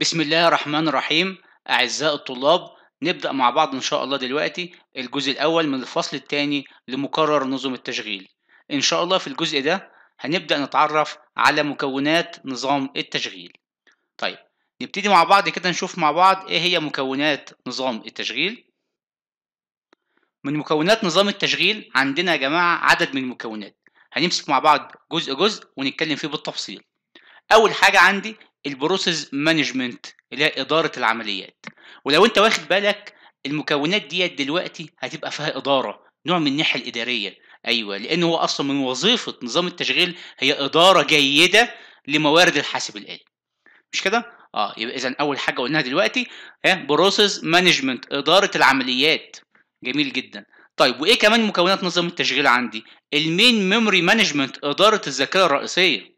بسم الله الرحمن الرحيم أعزائي الطلاب نبدأ مع بعض إن شاء الله دلوقتي الجزء الأول من الفصل الثاني لمقرر نظم التشغيل إن شاء الله في الجزء ده هنبدأ نتعرف على مكونات نظام التشغيل طيب نبتدي مع بعض كده نشوف مع بعض إيه هي مكونات نظام التشغيل من مكونات نظام التشغيل عندنا يا جماعة عدد من المكونات هنمسك مع بعض جزء جزء ونتكلم فيه بالتفصيل أول حاجة عندي البروسيس مانجمنت اللي هي اداره العمليات ولو انت واخد بالك المكونات ديت دلوقتي هتبقى فيها اداره نوع من الناحيه الاداريه ايوه لان هو اصلا من وظيفه نظام التشغيل هي اداره جيده لموارد الحاسب الالي مش كده اه يبقى اذا اول حاجه قلناها دلوقتي ها بروسيس مانجمنت اداره العمليات جميل جدا طيب وايه كمان مكونات نظام التشغيل عندي المين ميموري مانجمنت اداره الذاكره الرئيسيه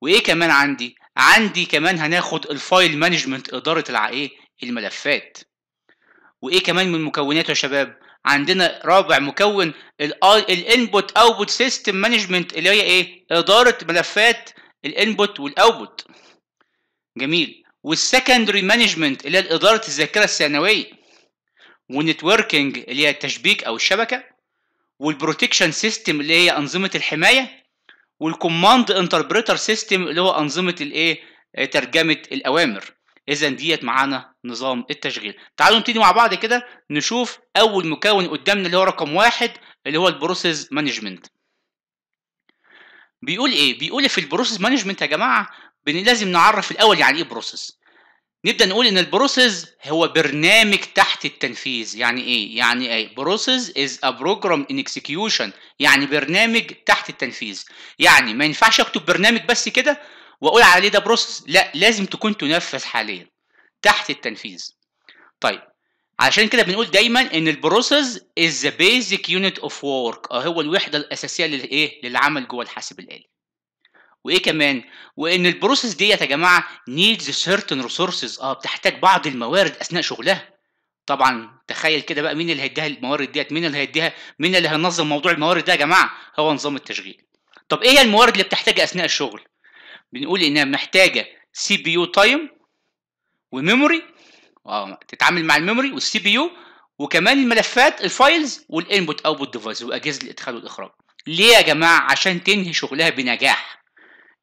وايه كمان عندي عندي كمان هناخد الفايل مانجمنت إدارة العائلة الملفات وإيه كمان من مكوناته يا شباب عندنا رابع مكون الانبوت Output سيستم مانجمنت اللي هي ايه اداره ملفات الانبوت Output جميل والسكندري مانجمنت اللي هي اداره الذاكره الثانويه والنتوركينج اللي هي التشبيك او الشبكه والبروتكشن سيستم اللي هي انظمه الحمايه والكوماند انتربريتر سيستم اللي هو انظمه الايه ترجمه الاوامر اذا ديت معانا نظام التشغيل تعالوا نبتدي مع بعض كده نشوف اول مكون قدامنا اللي هو رقم واحد اللي هو البروسيس مانجمنت بيقول ايه بيقول في البروسيس مانجمنت يا جماعه لازم نعرف الاول يعني ايه بروسيس نبدا نقول ان البروسيس هو برنامج تحت التنفيذ يعني ايه يعني ايه بروسيس از ا بروجرام ان اكسكيوشن يعني برنامج تحت التنفيذ يعني ما ينفعش اكتب برنامج بس كده واقول عليه ده بروسيس لا لازم تكون تنفذ حاليا تحت التنفيذ طيب عشان كده بنقول دايما ان البروسيس از ذا بيزك يونت اوف وورك هو الوحده الاساسيه للايه للعمل جوه الحاسب الالي وايه كمان وان البروسيس ديت يا جماعه نيدز سيرتن ريسورسز اه بتحتاج بعض الموارد اثناء شغلها طبعا تخيل كده بقى مين اللي هيديها الموارد ديت مين اللي هيديها مين اللي هينظم موضوع الموارد ده يا جماعه هو نظام التشغيل طب ايه هي الموارد اللي بتحتاجها اثناء الشغل بنقول انها محتاجه سي بي يو تايم وميموري اه تتعامل مع الميموري والسي بي يو وكمان الملفات الفايلز والانبوت اوتبوت ديفايس واجهزه الادخال والاخراج ليه يا جماعه عشان تنهي شغلها بنجاح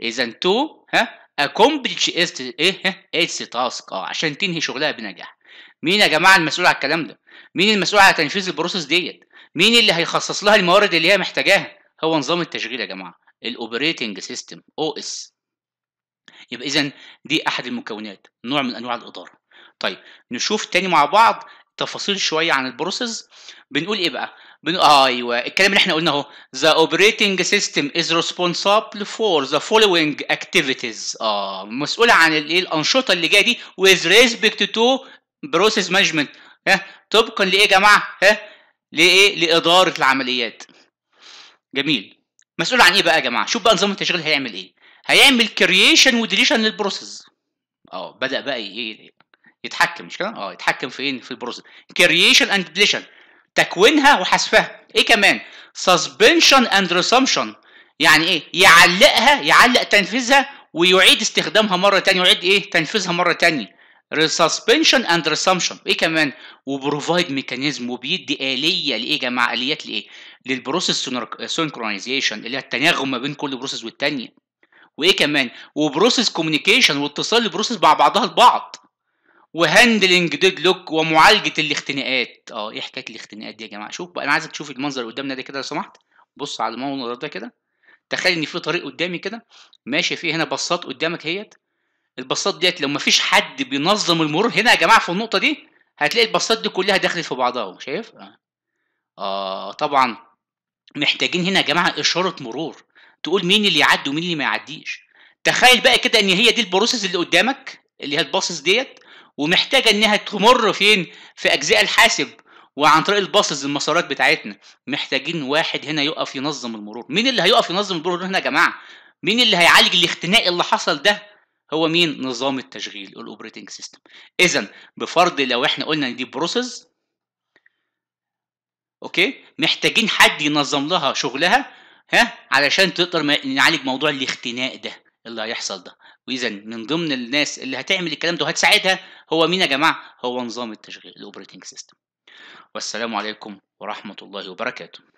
اذا تو ها اكومبليتش ايه اتس تاسك اه عشان تنهي شغلها بنجاح مين يا جماعه المسؤول على الكلام ده مين المسؤول على تنفيذ البروسيس ديت مين اللي هيخصص لها الموارد اللي هي محتاجاها هو نظام التشغيل يا جماعه الاوبريتنج سيستم او اس يبقى اذا دي احد المكونات نوع من انواع الاداره طيب نشوف تاني مع بعض تفاصيل شويه عن البروسيس بنقول ايه بقى بن... آه ايوه الكلام اللي احنا قلناه اهو ذا اوبريتنج سيستم از ريسبونسابل فور ذا فولوينج اكتيفيتيز اه مسؤوله عن الايه الانشطه اللي جايه دي وذ ريسبكت تو بروسيس مانجمنت ها طبقا لايه يا جماعه ها لايه لاداره العمليات جميل مسؤول عن ايه بقى يا جماعه شوف بقى نظام التشغيل هيعمل ايه هيعمل كرييشن وديليشن للبروسيس اه بدا بقى ايه يتحكم مش كده اه يتحكم في ايه في البروسيس كرييشن اند ديليشن تكوينها وحذفها ايه كمان سسبنشن اند resumption يعني ايه يعلقها يعلق تنفيذها ويعيد استخدامها مره تانية ويعيد ايه تنفيذها مره تانية سسبنشن اند resumption ايه كمان وبروفايد ميكانيزم وبيدي اليه لايه يا جماعه اليات لايه للبروسيس سينكرونايزيشن اللي هي التناغم ما بين كل بروسيس والتانيه وايه كمان وبروسيس كوميونيكيشن واتصال البروسيس مع بعضها البعض وهاندلنج ديد لوك ومعالجه الاختناقات اه ايه حكايه الاختناقات دي يا جماعه شوف بقى انا عايزك تشوف المنظر قدامنا ده كده لو سمحت بص على المنظر ده كده تخيل ان في طريق قدامي كده ماشي فيه هنا بصات قدامك هيت البصات ديت لو مفيش حد بينظم المرور هنا يا جماعه في النقطه دي هتلاقي البصات دي كلها دخلت في بعضها شايف اه, آه طبعا محتاجين هنا يا جماعه اشاره مرور تقول مين اللي يعدي ومين اللي ما يعديش تخيل بقى كده ان هي دي البروسيس اللي قدامك اللي هتباصص ديت ومحتاجه انها تمر فين في اجزاء الحاسب وعن طريق الباصز المسارات بتاعتنا محتاجين واحد هنا يقف ينظم المرور مين اللي هيقف ينظم المرور هنا يا جماعه مين اللي هيعالج الاختناق اللي حصل ده هو مين نظام التشغيل الاوبريتنج سيستم اذا بفرض لو احنا قلنا ان دي بروسيس اوكي محتاجين حد ينظم لها شغلها ها علشان تقدر نعالج موضوع الاختناق ده اللي هيحصل ده واذا من ضمن الناس اللي هتعمل الكلام ده وهتساعدها هو مين يا جماعه هو نظام التشغيل الاوبريتنج سيستم والسلام عليكم ورحمه الله وبركاته